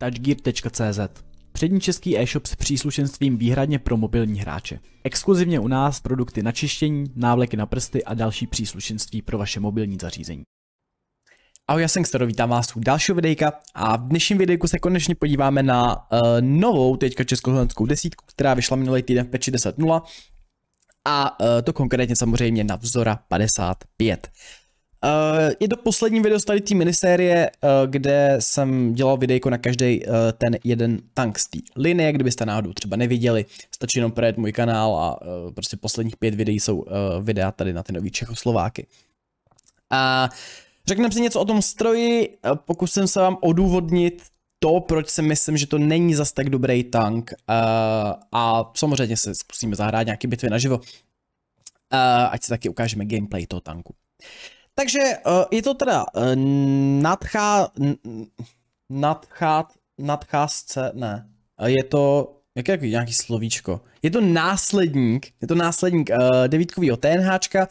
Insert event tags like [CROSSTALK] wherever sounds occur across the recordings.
touchgear.cz Přední český e-shop s příslušenstvím výhradně pro mobilní hráče. Exkluzivně u nás produkty na čištění, návleky na prsty a další příslušenství pro vaše mobilní zařízení. Ahoj, já jsem Kstero, vítám vás u dalšího videjka a v dnešním videjku se konečně podíváme na uh, novou teďka československou desítku, která vyšla minulý týden v peči 10.0 a uh, to konkrétně samozřejmě na vzora 55. Uh, eh, je to poslední video z tady té minisérie, uh, kde jsem dělal videjko na každý uh, eh, ten jeden tank z té linie, kdybyste náhodou třeba neviděli, stačí jenom projet můj kanál a uh, prostě posledních pět videí jsou uh, videa tady na ty nový Čechoslováky. A řekneme si něco o tom stroji, pokusím se vám odůvodnit to, proč si myslím, že to není zas tak dobrý tank uh, a samozřejmě se zkusíme zahrát nějaké bitvy naživo, uh, ať si taky ukážeme gameplay toho tanku. Takže eh, je to teda eh, nadchá... Nadchát... Nadcházce... Ne. Eh, je to... Jak je nějaký slovíčko? Je to následník. Je to následník uh, devítkovýho TNHčka.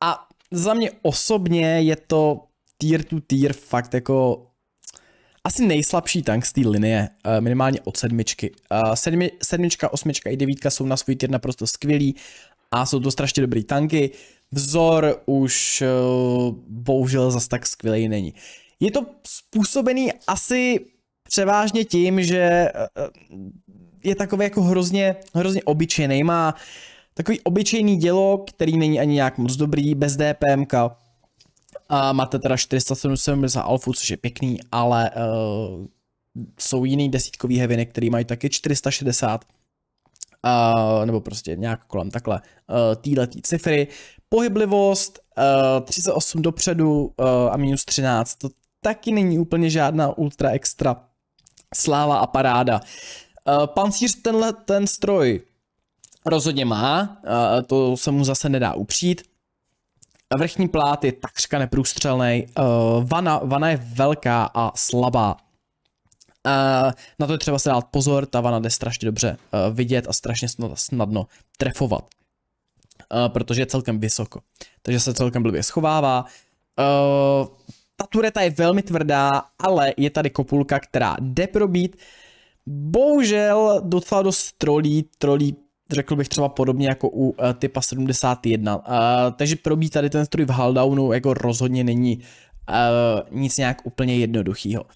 A za mě osobně je to tier to tier fakt jako asi nejslabší tank z té linie, minimálně od sedmičky. Sedmi, sedmička, osmička i devítka jsou na svůj tier naprosto skvělí a jsou to strašně dobrý tanky vzor už eh, bohužel zas tak skvělý není. Je to způsobený asi převážně tím, že eh, eh, je takový jako hrozně, hrozně obyčejný, má takový obyčejný dělo, který není ani nějak moc dobrý, bez DPMK. A máte teda 470 alfu, což je pěkný, ale uh, jsou jiný desítkový heviny, který mají taky 460 uh, nebo prostě nějak kolem takhle, uh, týhletý cifry. Pohyblivost uh, eh, 38 dopředu uh, a minus 13, to taky není úplně žádná ultra extra sláva a paráda. Uh, pancíř tenhle ten stroj rozhodně má, uh, to se mu zase nedá upřít. Vrchní plát je takřka neprůstřelný. vana, vana je velká a slabá. Eh, na to je třeba se dát pozor, ta vana jde strašně dobře uh, vidět a strašně snadno trefovat, uh, protože je celkem vysoko, takže se celkem blbě schovává. Uh, ta tureta je velmi tvrdá, ale je tady kopulka, která jde probít. Bohužel docela dost trolí, trolí řekl bych třeba podobně jako u uh, typa 71. Uh, takže probít tady ten stroj v Haldownu jako rozhodně není uh, nic nějak úplně jednoduchýho. Uh,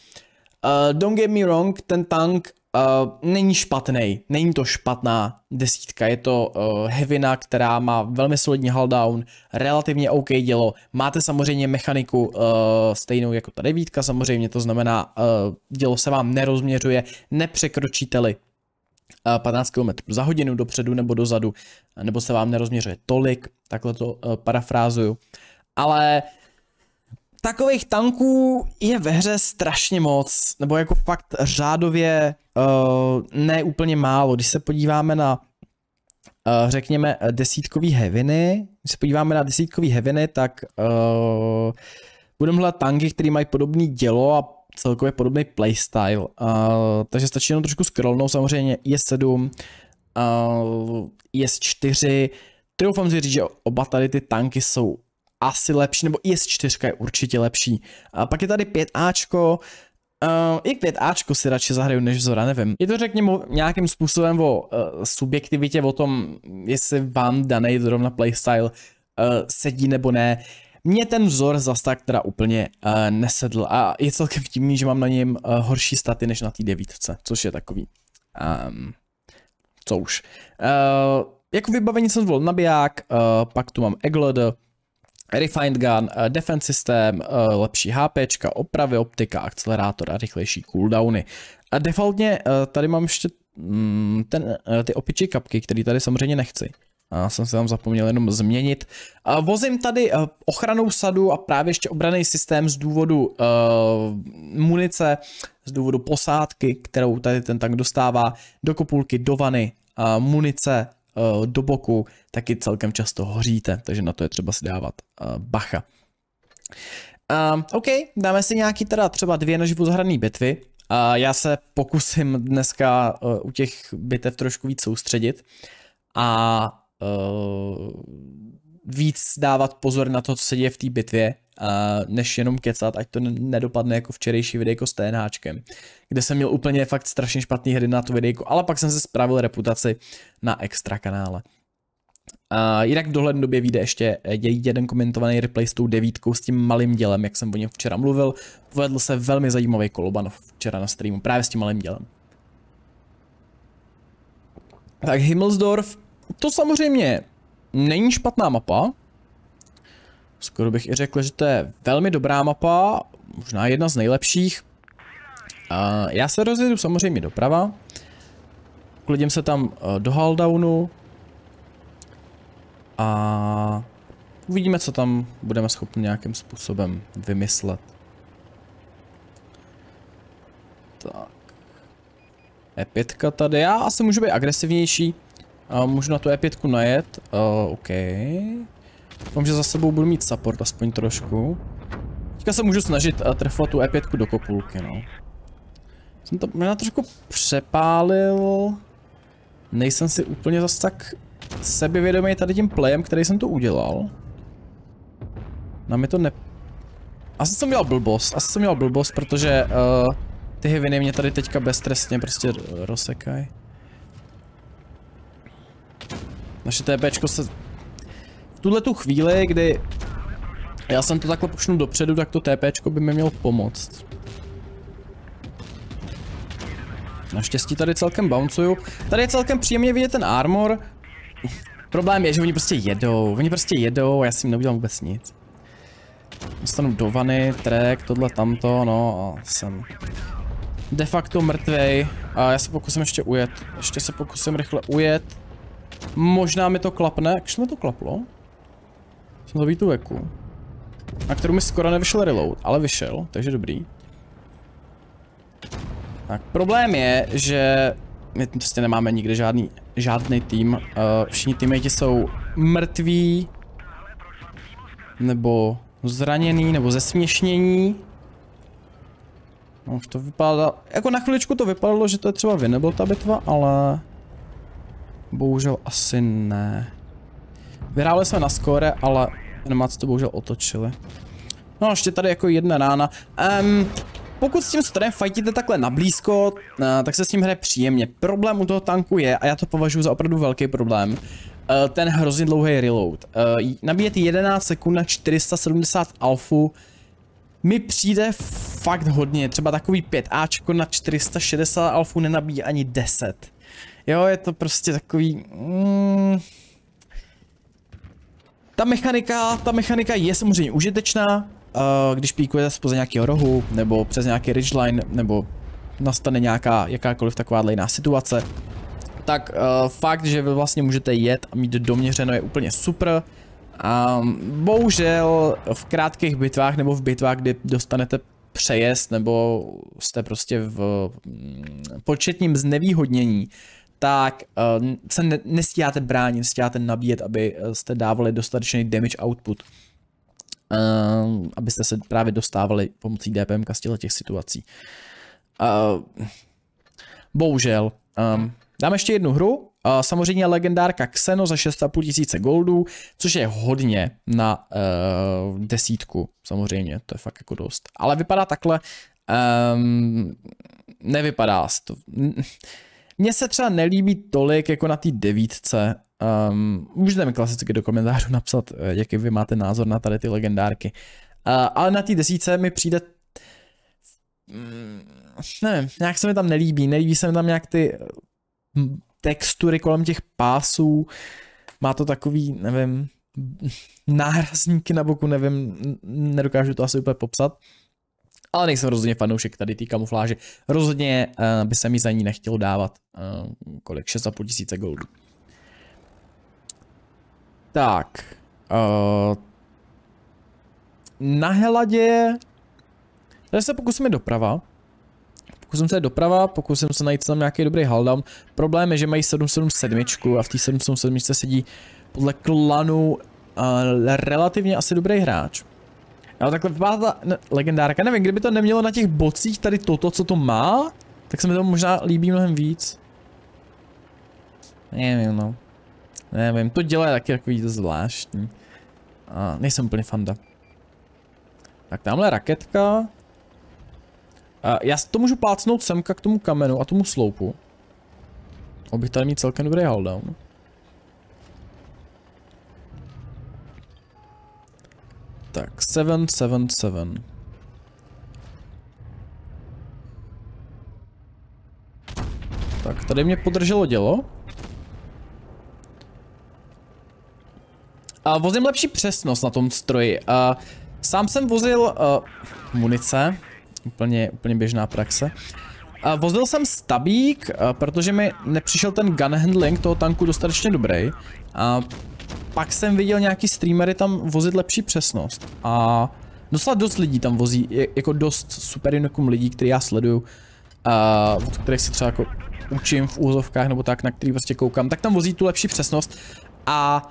Uh, don't get me wrong, ten tank uh, není špatný, není to špatná desítka, je to uh, hevina, která má velmi solidní haldown, relativně OK dělo, máte samozřejmě mechaniku uh, stejnou jako ta devítka, samozřejmě to znamená, uh, dělo se vám nerozměřuje, nepřekročíte-li 15 km za hodinu dopředu nebo dozadu, nebo se vám nerozměřuje tolik, takhle to parafrázuju, ale uh, takových tanků je ve hře strašně moc, nebo jako fakt řádově uh, ne úplně málo. Když se podíváme na uh, řekněme desítkový heviny, když se podíváme na desítkový heviny, tak uh, budeme hledat tanky, které mají podobný dělo a celkově podobný playstyle. Uh, takže stačí jenom trošku scrollnout, samozřejmě je 7 uh, 4 Troufám si říct, že oba tady ty tanky jsou asi lepší, nebo IS4 je určitě lepší. A pak je tady 5Ačko, Uh, i 5Ačko si radši zahraju než vzora, nevím. Je to řekněme nějakým způsobem o uh, subjektivitě, o tom, jestli vám daný zrovna playstyle uh, sedí nebo ne. Mně ten vzor zas tak teda úplně uh, nesedl a je celkem vtipný, že mám na něm uh, horší staty než na té devítce, což je takový. Um, co už. Uh, jako vybavení jsem zvolil nabiják, uh, pak tu mám Eglod, Refined Gun, eh, defense system, eh, lepší HP, opravy, optika, akcelerátor a rychlejší cooldowny. A defaultně eh, tady mám ještě mm, ten, ty opičí kapky, které tady samozřejmě nechci. A jsem se tam zapomněl jenom změnit. A vozím tady ochranou sadu a právě ještě obraný systém z důvodu uh, munice, z důvodu posádky, kterou tady ten tank dostává, do kopulky, do vany, uh, munice, Eh, do boku, taky celkem často hoříte, takže na to je třeba si dávat eh, bacha. Ehm, OK, dáme si nějaký teda třeba dvě naživu zahrané bitvy. Uh, já se pokusím dneska uh, u těch bitev trošku víc soustředit a uh, víc dávat pozor na to, co se děje v té bitvě, a než jenom kecat, ať to nedopadne jako včerejší videjko s TNHčkem, kde jsem měl úplně fakt strašně špatný hry na to videjko, ale pak jsem se spravil reputaci na extra kanále. A jinak v dohledné době vyjde ještě jeden komentovaný replay s tou devítkou, s tím malým dělem, jak jsem o něm včera mluvil. Povedl se velmi zajímavý kolobanov včera na streamu, právě s tím malým dělem. Tak Himmelsdorf, to samozřejmě není špatná mapa. Skoro bych i řekl, že to je velmi dobrá mapa, možná jedna z nejlepších. A já se rozjedu samozřejmě doprava. Klidím se tam eh, do Haldownu. A uvidíme, co tam budeme schopni nějakým způsobem vymyslet. Tak. E5 tady, já asi můžu být agresivnější. A můžu na tu E5 najet. Uh, OK. Doufám, že za sebou budu mít support aspoň trošku. Teďka se můžu snažit uh, trefovat tu E5 do kopulky, no. Jsem to možná trošku přepálil. Nejsem si úplně zas tak sebevědomý tady tím playem, který jsem tu udělal. Na mi to ne... Asi jsem měl blbost, asi jsem měl blbost, protože uh, ty hiviny mě tady teďka beztrestně prostě rozsekají. Naše TPčko se... V tuhle tu chvíli, kdy já jsem to takhle pošnu dopředu, tak to TPčko by mi mělo pomoct. Naštěstí tady celkem bouncuju. Tady je celkem příjemně vidět ten armor. Problém je, že oni prostě jedou. Oni prostě jedou a já si jim neudělám vůbec nic. Dostanu do vany, track, tohle, tamto, no a jsem de facto mrtvej. A já se pokusím ještě ujet. Ještě se pokusím rychle ujet. Možná mi to klapne. Jak mi to klaplo? Jsem to tu veku. Na kterou mi skoro nevyšel reload, ale vyšel, takže dobrý. Tak problém je, že my prostě nemáme nikde žádný, žádný tým. Uh, všichni teammates jsou mrtví, nebo zraněný, nebo zesměšnění. No už to vypadá, jako na chviličku to vypadalo, že to je třeba vy nebyl ta bitva, ale... Bohužel asi ne. Vyhráli jsme na skóre, ale nemáci to bohužel otočili. No ještě tady jako jedna rána. Um, pokud s tím starem fajtíte takhle nablízko, uh, eh, tak se s ním hraje příjemně. Problém u toho tanku je, a já to považuji za opravdu velký problém, uh, ten hrozně dlouhý reload. Uh, nabíjet 11 sekund na 470 alfu mi přijde fakt hodně, třeba takový 5Ačko na 460 alfu nenabíjí ani 10. Jo, je to prostě takový... Mm, ta mechanika, ta mechanika je samozřejmě užitečná, uh, když píkujete spoza nějakého rohu, nebo přes nějaký ridgeline, nebo nastane nějaká, jakákoliv taková jiná situace, tak uh, fakt, že vy vlastně můžete jet a mít doměřeno je úplně super. Um, bohužel v krátkých bitvách nebo v bitvách, kdy dostanete přejezd nebo jste prostě v mm, početním znevýhodnění, tak uh, se ne, nestíháte bránit, nestíháte nabíjet, aby eh, dávali dostatečný damage output. Uh, abyste se právě dostávali pomocí DPM z těch situací. Uh, bohužel. Um, dám ještě jednu hru, Uh, samozřejmě legendárka Xeno za 6,5 tisíce goldů, což je hodně na uh, desítku, samozřejmě, to je fakt jako dost. Ale vypadá takhle, um, nevypadá to, mně se třeba nelíbí tolik jako na té devítce. Um, můžete mi klasicky do komentářů napsat, eh, jaký vy máte názor na tady ty legendárky. Uh, ale na té desíce mi přijde... Mm, nevím, nějak se mi tam nelíbí. Nelíbí se mi tam nějak ty eh, textury kolem těch pásů. Má to takový, nevím, [LAUGHS] nárazníky na boku, nevím, nedokážu to asi úplně popsat ale nejsem rozhodně fanoušek tady té kamufláže. Rozhodně uh, by se mi za ní nechtělo dávat uh, kolik, 6,5 tisíce goldů. Tak. Uh, na Heladě... Tady se pokusíme doprava. Pokusím se doprava, pokusím se najít tam nějaký dobrý haldam. Problém je, že mají 777 a v té 777 sedí podle klanu uh, relativně asi dobrý hráč. No takhle vypadá ta legendárka, nevím, kdyby to nemělo na těch bocích tady toto, co to má, tak se mi to možná líbí mnohem víc. Nevím, no. Nevím, to dělá taky takový zvláštní. A nejsem úplně fanda. Tak tamhle raketka. A já to můžu plácnout semka k tomu kamenu a tomu sloupu. Abych tady mít celkem dobrý holdown. Tak, 777. Tak, tady mě podrželo dělo. A vozím lepší přesnost na tom stroji. A sám jsem vozil uh, munice. Úplně, úplně běžná praxe. A vozil jsem stabík, eh, protože mi nepřišel ten gun handling toho tanku dostatečně dobrý. A pak jsem viděl nějaký streamery tam vozit lepší přesnost a docela dost lidí tam vozí, jako dost super lidí, který já sleduju, a od kterých se třeba jako učím v úzovkách nebo tak, na který prostě koukám, tak tam vozí tu lepší přesnost a,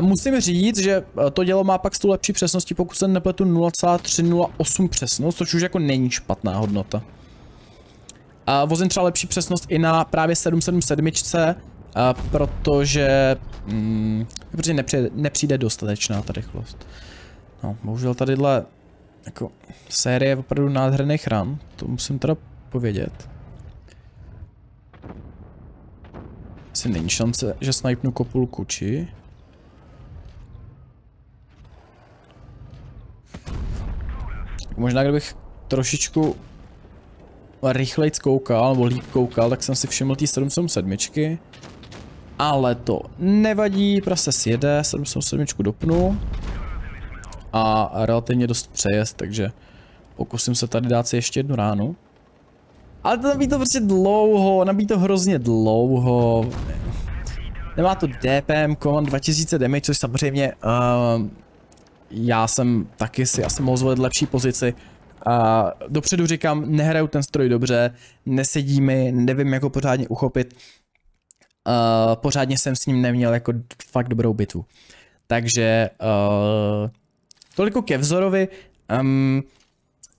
musím říct, že e, to dělo má pak s tu lepší přesností, pokud se nepletu 0,308 přesnost, což už jako není špatná hodnota. A vozím třeba lepší přesnost i na právě 777, protože mm, protože prostě nepřijde, nepřijde dostatečná ta rychlost. No, bohužel tadyhle jako série opravdu nádherných ran, to musím teda povědět. Asi není šance, že snajpnu kopulku, či? Možná kdybych trošičku rychleji koukal, nebo líp koukal, tak jsem si všiml té 777. Ale to nevadí, prase sjede, 77 dopnu. A relativně dost přejezd, takže pokusím se tady dát si ještě jednu ránu. Ale to nabíjí to prostě dlouho, nabíjí to hrozně dlouho. Nemá to DPM, komand 2000 damage, což samozřejmě uh, já jsem taky si asi mohl zvolit lepší pozici. A dopředu říkám, nehraju ten stroj dobře, nesedí mi, nevím jak ho pořádně uchopit, Uh, pořádně jsem s ním neměl jako fakt dobrou bitvu. Takže uh, toliko ke vzorovi. Um,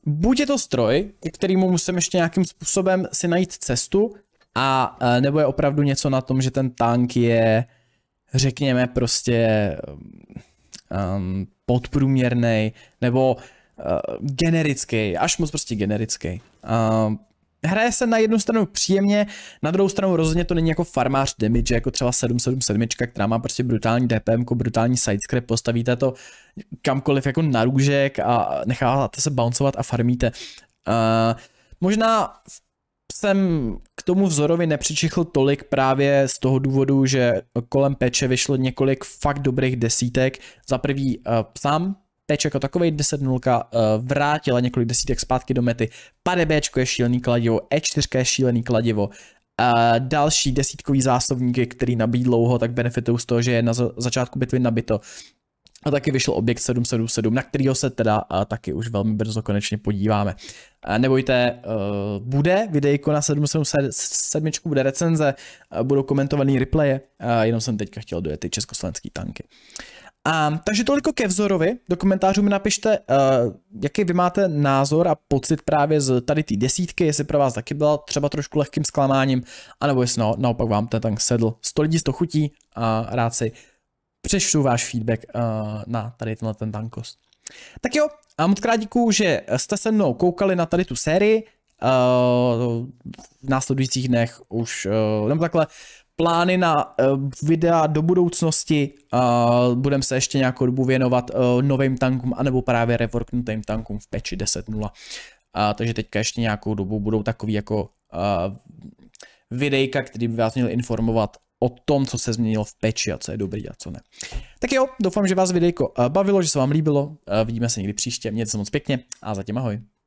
buď je to stroj, ke kterému musím ještě nějakým způsobem si najít cestu, a uh, nebo je opravdu něco na tom, že ten tank je, řekněme, prostě um, podprůměrný, nebo uh, generický, až moc prostě generický. Uh, hraje se na jednu stranu příjemně, na druhou stranu rozhodně to není jako farmář damage, jako třeba 777, která má prostě brutální DPM, jako brutální sidescrap, postavíte to kamkoliv jako na růžek a necháváte se bouncovat a farmíte. Uh, možná jsem k tomu vzorovi nepřičichl tolik právě z toho důvodu, že kolem peče vyšlo několik fakt dobrých desítek. Za prvý uh, sám Peč jako takový 10-0 eh, vrátila několik desítek zpátky do mety. Pade je šílený kladivo, E4 je šílený kladivo. Uh, další desítkový zásobníky, který nabíjí dlouho, tak benefitují z toho, že je na začátku bitvy nabito. A taky vyšel objekt 777, na kterýho se teda a eh, taky už velmi brzo konečně podíváme. Uh, nebojte, uh, bude videjko na 777, bude recenze, budou komentovaný replaye, uh, jenom jsem teďka chtěl dojet ty československé tanky. Uh, Um, takže toliko ke vzorovi. Do komentářů mi napište, uh, jaký vy máte názor a pocit právě z tady té desítky, jestli pro vás taky byla třeba trošku lehkým zklamáním, anebo jestli no, naopak vám ten tank sedl. 100 lidí to chutí a rád si přečtu váš feedback uh, na tady tenhle ten tankost. Tak jo, a moc krát děkuju, že jste se mnou koukali na tady tu sérii. Uh, v následujících dnech už, uh, nebo takhle, plány na uh, videa do budoucnosti. Uh, budeme se ještě nějakou dobu věnovat uh, novým tankům, anebo právě reworknutým tankům v peči 10.0. Uh, takže teďka ještě nějakou dobu budou takový jako uh, videjka, který by vás měl informovat o tom, co se změnilo v peči a co je dobrý a co ne. Tak jo, doufám, že vás videjko bavilo, že se vám líbilo. Vidíme se někdy příště, mějte se moc pěkně a zatím ahoj.